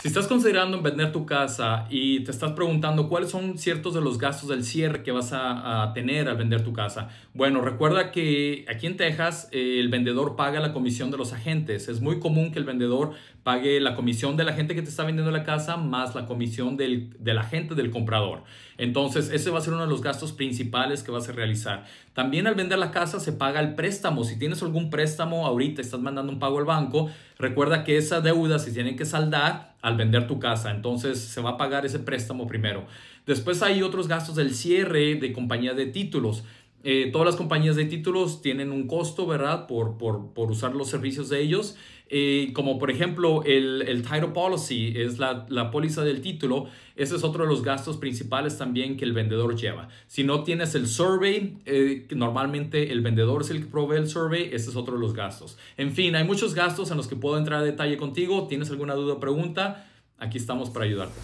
Si estás considerando vender tu casa y te estás preguntando cuáles son ciertos de los gastos del cierre que vas a, tener al vender tu casa, bueno, recuerda que aquí en Texas eh, el vendedor paga la comisión de los agentes. Es muy común que el vendedor pague la comisión de la gente que te está vendiendo la casa más la comisión del, del agente del comprador. Entonces, ese va a ser uno de los gastos principales que vas a realizar. También al vender la casa se paga el préstamo. Si tienes algún préstamo ahorita, estás mandando un pago al banco, recuerda que esa deuda se tiene que saldar al vender tu casa. Entonces se va a pagar ese préstamo primero. Después hay otros gastos del cierre de compañía de títulos. Eh, todas las compañías de títulos tienen un costo, ¿verdad? Por, por, por usar los servicios de ellos. Eh, como por ejemplo el, el title policy, es la, la, póliza del título. Ese es otro de los gastos principales también que el vendedor lleva. Si no tienes el survey, eh, normalmente el vendedor es el que provee el survey. Ese es otro de los gastos. En fin, hay muchos gastos en los que puedo entrar a detalle contigo. ¿Tienes alguna duda o pregunta? Aquí estamos para ayudarte.